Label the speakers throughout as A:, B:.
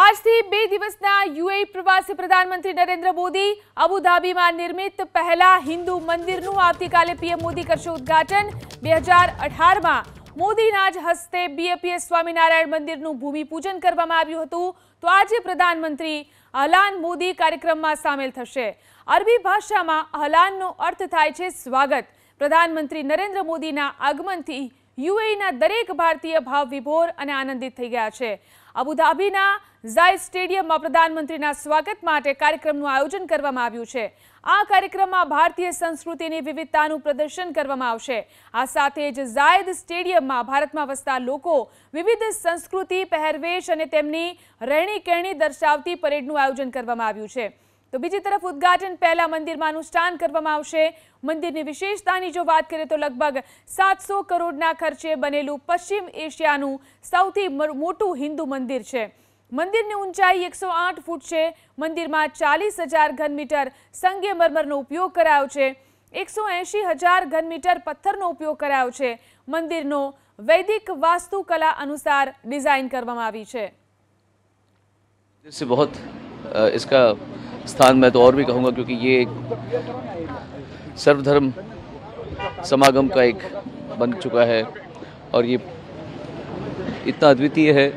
A: આજે બે દિવસના યુએઈ પ્રવાસી પ્રધાનમંત્રી નરેન્દ્ર મોદી અબુધાબીમાં નિર્મિત પહેલો હિન્દુ મંદિરનું આર્ધિકાલે પીએમ મોદી કરશે ઉદ્ઘાટન 2018 માં મોદી નાજ હસ્તે બીએપીએસ સ્વામીનારાયણ મંદિરનું ભૂમિ પૂજન કરવામાં આવ્યું હતું તો આજે પ્રધાનમંત્રી અહલાન મોદી કાર્યક્રમમાં સામેલ થશે અરબી ભાષામાં અહલાન નો અર્થ થાય છે સ્વાગત પ્રધાનમંત્રી નરેન્દ્ર મોદીના આગમનથી UAE ના દરેક ભારતીય ભાવ વિભોર અને આનંદિત થઈ ગયા છે. અબુધાબીના જાય સ્ટेडियमમાં પ્રધાનમંત્રીના સ્વાગત માટે કાર્યક્રમનું આયોજન કરવામાં આવ્યું છે. આ કાર્યક્રમમાં ભારતીય સંસ્કૃતિની વિવિધતાનું પ્રદર્શન કરવામાં આવશે. આ સાથે જ જાયદ સ્ટેડિયમમાં ભારતમાં વસતા લોકો વિવિધ સંસ્કૃતિ પહરવેશ અને તેમની રહેણીકરણી દર્શાવતી પરેડનું આયોજન કરવામાં આવ્યું છે. તો બીજી તરફ ઉદ્ઘાટન પહેલા મંદિરમાં અનુષ્ઠાન કરવામાં આવશે મંદિરની વિશેષતાની જો વાત કરીએ તો લગભગ સાતસો કરોડના ખર્ચે બનેલું પશ્ચિમ એશિયાનું સૌથી મોટું હિન્દુ મંદિર છે મંદિરની ઊંચાઈ એકસો આઠ ફૂટ છે મંદિરમાં ચાલીસ હજાર ઘનમીટર સંગેમરમરનો ઉપયોગ કરાયો છે એકસો એંશી હજાર ઘનમીટર પથ્થરનો ઉપયોગ કરાયો છે મંદિરનો વૈદિક વાસ્તુકલા અનુસાર ડિઝાઇન કરવામાં આવી છે
B: बहुत इसका स्थान मैं तो और भी कहूँगा क्योंकि ये एक सर्वधर्म समागम का एक बन चुका है और ये इतना अद्वितीय है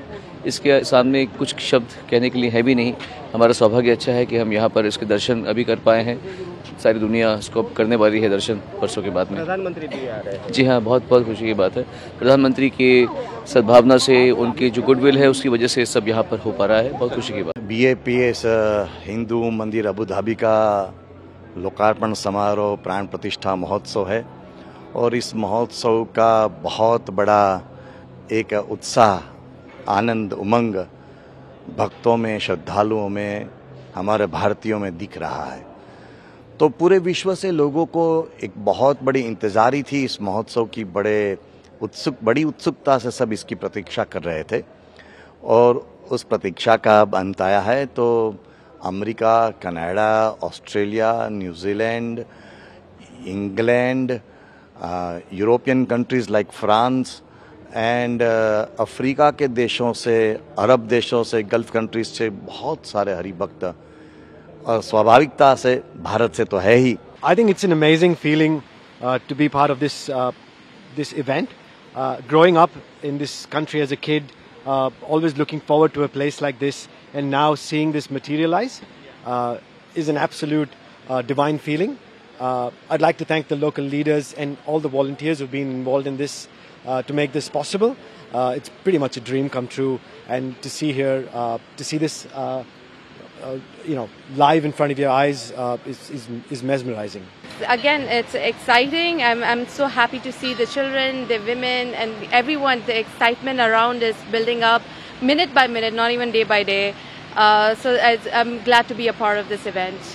B: इसके सामने कुछ शब्द कहने के लिए है भी नहीं हमारा सौभाग्य अच्छा है कि हम यहाँ पर इसके दर्शन अभी कर पाए हैं सारी दुनिया इसको करने वाली है दर्शन परसों के बाद में प्रधानमंत्री भी आ रहे हैं जी हाँ बहुत बहुत खुशी की बात है प्रधानमंत्री की सद्भावना से उनकी जो गुडविल है उसकी वजह से सब यहाँ पर हो पा रहा है बहुत खुशी की बात बी ए पी एस हिंदू मंदिर अबू धाबी
C: का लोकार्पण समारोह प्राण प्रतिष्ठा महोत्सव है और इस महोत्सव का बहुत बड़ा एक उत्साह आनंद उमंग भक्तों में श्रद्धालुओं में हमारे भारतीयों में दिख रहा है तो पूरे विश्व से लोगों को एक बहुत बड़ी इंतज़ारी थी इस महोत्सव की बड़े उत्सुक बड़ी उत्सुकता से सब इसकी प्रतीक्षा कर रहे थे और उस प्रतीक्षा का अब अंत आया है तो America Canada Australia New Zealand England European countries like France and Africa uh, के देशों से अरब देशों से गल्फ कंट्रीज से बहुत सारे हरिभक्त और स्वाभाविकता
D: से भारत से तो है ही I think it's an amazing feeling to be part of this this event growing up in this country as a kid always looking forward to a place like this and now seeing this materialise is an absolute divine feeling I like to thank the local leaders and all the volunteers been involve in this Uh, to make this possible. Uh, it's pretty much a dream come true, and to see here, uh, to see this, uh, uh, you know, live in front of your eyes is, is, is mesmerizing.
A: Again, it's exciting. I'm, I'm so happy to see the children, the women, and everyone. The excitement around is building up minute by minute, not even day by day. so I'm glad to be a part of this event.